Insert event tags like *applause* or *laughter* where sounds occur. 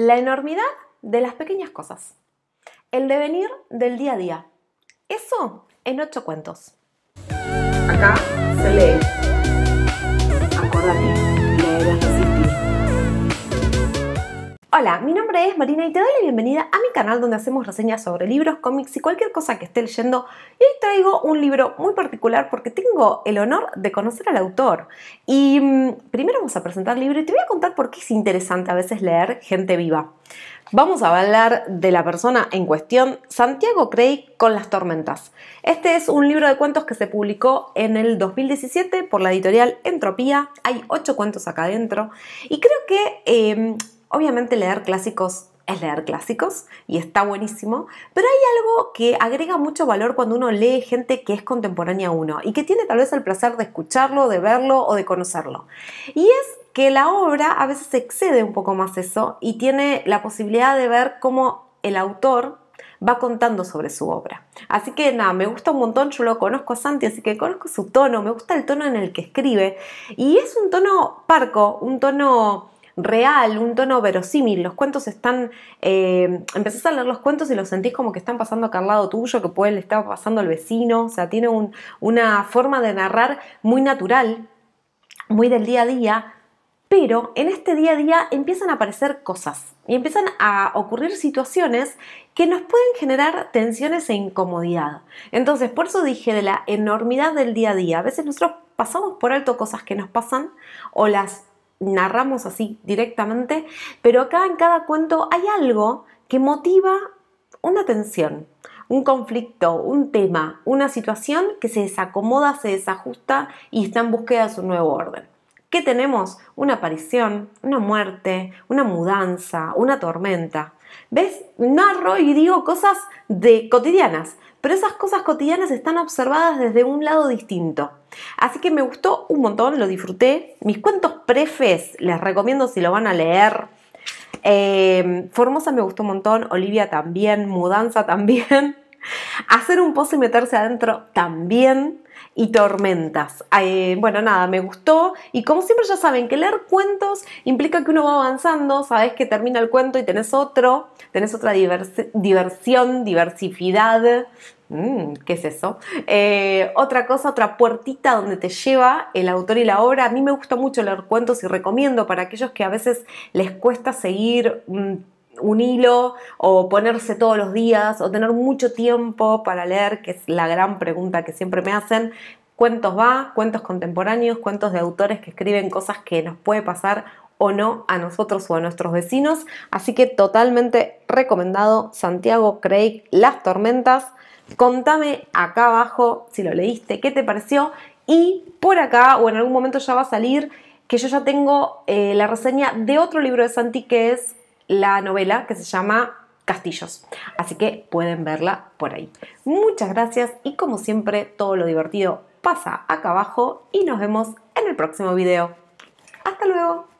La enormidad de las pequeñas cosas. El devenir del día a día. Eso en ocho cuentos. Acá se lee. Hola, mi nombre es Marina y te doy la bienvenida a mi canal donde hacemos reseñas sobre libros, cómics y cualquier cosa que esté leyendo. Y hoy traigo un libro muy particular porque tengo el honor de conocer al autor. Y mm, primero vamos a presentar el libro y te voy a contar por qué es interesante a veces leer gente viva. Vamos a hablar de la persona en cuestión, Santiago Craig con las tormentas. Este es un libro de cuentos que se publicó en el 2017 por la editorial Entropía. Hay ocho cuentos acá adentro y creo que em, Obviamente leer clásicos es leer clásicos y está buenísimo, pero hay algo que agrega mucho valor cuando uno lee gente que es contemporánea a uno y que tiene tal vez el placer de escucharlo, de verlo o de conocerlo. Y es que la obra a veces excede un poco más eso y tiene la posibilidad de ver cómo el autor va contando sobre su obra. Así que nada, me gusta un montón, yo lo conozco a Santi, así que conozco su tono, me gusta el tono en el que escribe y es un tono parco, un tono real, un tono verosímil. Los cuentos están. Eh, empezás a leer los cuentos y los sentís como que están pasando acá al lado tuyo, que puede le estar pasando al vecino. O sea, tiene una forma de narrar muy natural, muy del día a día. Pero en este día a día empiezan a aparecer cosas y empiezan a ocurrir situaciones que nos pueden generar tensiones e incomodidad. Entonces, por eso dije de la enormidad del día a día. A veces nosotros pasamos por alto cosas que nos pasan o las narramos así directamente, pero acá en cada cuento hay algo que motiva una tensión, un conflicto, un tema, una situación que se desacomoda, se desajusta y está en búsqueda de su nuevo orden. ¿Qué tenemos? Una aparición, una muerte, una mudanza, una tormenta. ¿Ves? Narro y digo cosas de cotidianas, pero esas cosas cotidianas están observadas desde un lado distinto. Así que me gustó un montón, lo disfruté. Mis cuentos prefes, les recomiendo si lo van a leer. Eh, Formosa me gustó un montón, Olivia también, Mudanza también. *laughs* Hacer un pozo y meterse adentro también. Y tormentas. Eh, bueno, nada, me gustó. Y como siempre ya saben que leer cuentos implica que uno va avanzando, sabes que termina el cuento y tenés otro, tenés otra diversión, diversidad, mm, ¿Qué es eso? Eh, otra cosa, otra puertita donde te lleva el autor y la obra. A mí me gusta mucho leer cuentos y recomiendo para aquellos que a veces les cuesta seguir mm, un hilo o ponerse todos los días o tener mucho tiempo para leer, que es la gran pregunta que siempre me hacen. Cuentos va, cuentos contemporáneos, cuentos de autores que escriben cosas que nos puede pasar o no a nosotros o a nuestros vecinos. Así que totalmente recomendado Santiago Craig, Las Tormentas. Contame acá abajo si lo leíste, qué te pareció. Y por acá, o en algún momento ya va a salir, que yo ya tengo eh, la reseña de otro libro de Santi que es la novela que se llama Castillos. Así que pueden verla por ahí. Muchas gracias y como siempre todo lo divertido pasa acá abajo y nos vemos en el próximo video. Hasta luego.